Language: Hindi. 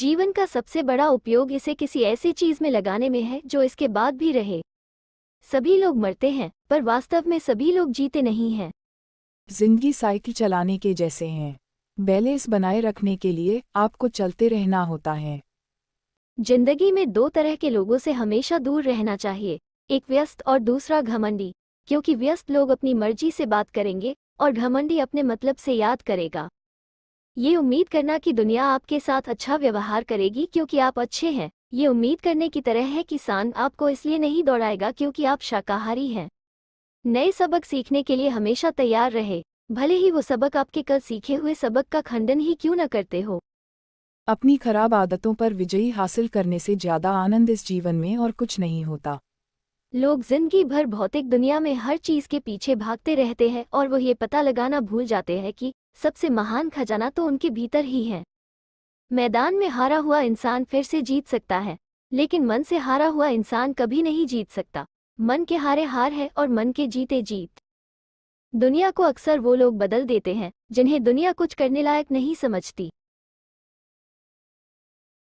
जीवन का सबसे बड़ा उपयोग इसे किसी ऐसी चीज में लगाने में है जो इसके बाद भी रहे सभी लोग मरते हैं पर वास्तव में सभी लोग जीते नहीं हैं जिंदगी साइकिल चलाने के जैसे हैं बैलेंस बनाए रखने के लिए आपको चलते रहना होता है जिंदगी में दो तरह के लोगों से हमेशा दूर रहना चाहिए एक व्यस्त और दूसरा घमंडी क्योंकि व्यस्त लोग अपनी मर्जी से बात करेंगे और घमंडी अपने मतलब से याद करेगा ये उम्मीद करना कि दुनिया आपके साथ अच्छा व्यवहार करेगी क्योंकि आप अच्छे हैं ये उम्मीद करने की तरह है कि सांग आपको इसलिए नहीं दौड़ाएगा क्योंकि आप शाकाहारी हैं नए सबक सीखने के लिए हमेशा तैयार रहे भले ही वो सबक आपके कल सीखे हुए सबक का खंडन ही क्यों न करते हो अपनी खराब आदतों पर विजयी हासिल करने से ज्यादा आनंद इस जीवन में और कुछ नहीं होता लोग जिंदगी भर भौतिक दुनिया में हर चीज के पीछे भागते रहते हैं और वो ये पता लगाना भूल जाते हैं कि सबसे महान खजाना तो उनके भीतर ही है मैदान में हारा हुआ इंसान फिर से जीत सकता है लेकिन मन से हारा हुआ इंसान कभी नहीं जीत सकता मन के हारे हार है और मन के जीते जीत दुनिया को अक्सर वो लोग बदल देते हैं जिन्हें दुनिया कुछ करने लायक नहीं समझती